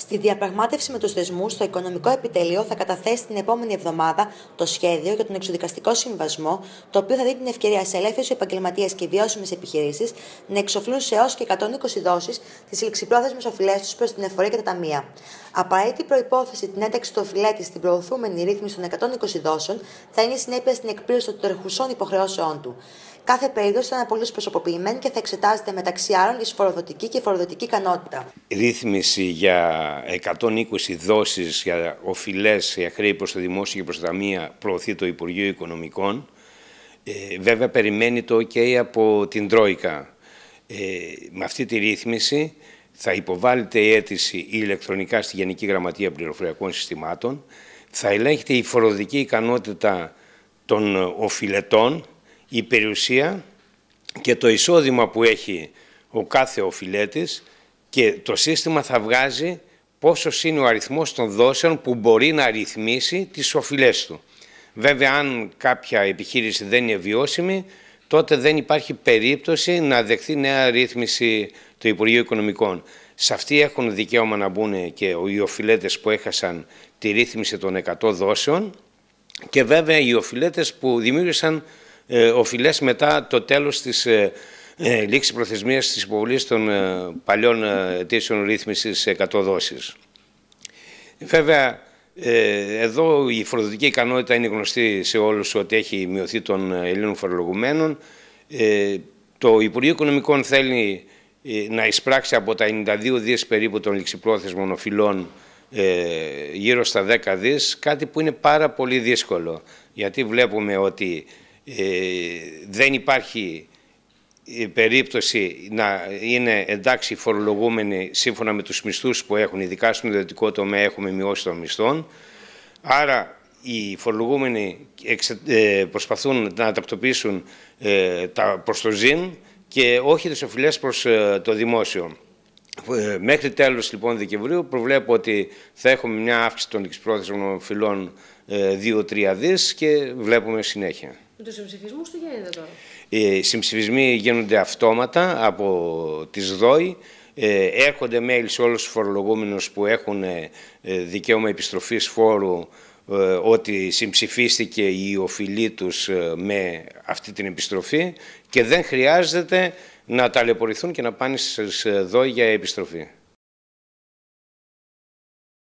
Στη διαπραγμάτευση με τους θεσμούς, το Οικονομικό Επιτελείο θα καταθέσει την επόμενη εβδομάδα το σχέδιο για τον εξοδικαστικό συμβασμό, το οποίο θα δίνει την ευκαιρία σε ελεύθερους επαγγελματίες και βιώσιμες επιχειρήσεις να εξοφλούν σε έως και 120 δόσεις τις ληξιπρόθεσμες οφειλές τους προς την εφορία και τα ταμεία. Απαραίτητη προπόθεση την ένταξη του οφειλέτη στην προωθούμενη ρύθμιση των 120 δόσεων θα είναι συνέπεια στην εκπλήρωση των τερχουσών υποχρεώσεών του. Κάθε περίοδο είναι πολύ προσωποποιημένη και θα εξετάζεται μεταξύ άλλων η σφοροδοτική και η φοροδοτική ικανότητα. Ρύθμιση για 120 δόσεις για οφειλές για χρέη προς το δημόσιο και προς τα μία προωθεί το Υπουργείο Οικονομικών. Ε, βέβαια, περιμένει το OK από την Τρόικα. Ε, με αυτή τη ρύθμιση θα υποβάλλεται η αίτηση ηλεκτρονικά στη Γενική Γραμματεία Πληροφοριακών Συστημάτων, θα ελέγχεται η φοροδοτική ικανότητα των οφηλετών η περιουσία και το εισόδημα που έχει ο κάθε οφιλέτης και το σύστημα θα βγάζει πόσο είναι ο αριθμός των δόσεων που μπορεί να ρυθμίσει τις οφειλές του. Βέβαια, αν κάποια επιχείρηση δεν είναι βιώσιμη, τότε δεν υπάρχει περίπτωση να δεχθεί νέα ρύθμιση το Υπουργείο Οικονομικών. Σε αυτή έχουν δικαίωμα να μπουν και οι οφειλέτες που έχασαν τη ρύθμιση των 100 δόσεων και βέβαια οι οφειλέτες που δημιούργησαν ε, οφειλές μετά το τέλος της ε, ε, λήξης προθεσμίας της υποβολής των παλιών αιτήσεων ρύθμισης 100 δόσεις. Βέβαια, εδώ η φοροδοτική ικανότητα είναι γνωστή σε όλους ότι έχει μειωθεί των Ελλήνων φορολογουμένων. Το Υπουργείο Οικονομικών θέλει να εισπράξει από τα 92 δις περίπου των ληξιπρόθεσμων οφειλών γύρω στα 10 δις, κάτι που είναι πάρα πολύ δύσκολο. Γιατί βλέπουμε ότι ε, δεν υπάρχει ε, περίπτωση να είναι εντάξει φορολογούμενοι σύμφωνα με τους μισθούς που έχουν, ειδικά στον ιδιωτικό τομέα έχουμε μειώσει των μισθών. Άρα οι φορολογούμενοι ε, προσπαθούν να τακτοποιήσουν τα προς το ΖΙΝ και όχι τις οφειλές προς το δημόσιο. Ε, μέχρι τέλος λοιπόν Δεκεμβρίου προβλέπω ότι θα έχουμε μια αύξηση των εξπροθεσμων φυλων φυλών 2-3 ε, δις και βλέπουμε συνέχεια. Με τους συμψηφισμούς τι γίνεται τώρα. Οι συμψηφισμοί γίνονται αυτόματα από τις ΔΟΗ. Ε, έρχονται mail σε όλους τους φορολογούμενους που έχουν δικαίωμα επιστροφής φόρου ε, ότι συμψηφίστηκε η οφειλή τους ε, με αυτή την επιστροφή και δεν χρειάζεται να ταλαιπωρηθούν και να πάνε σε για επιστροφή.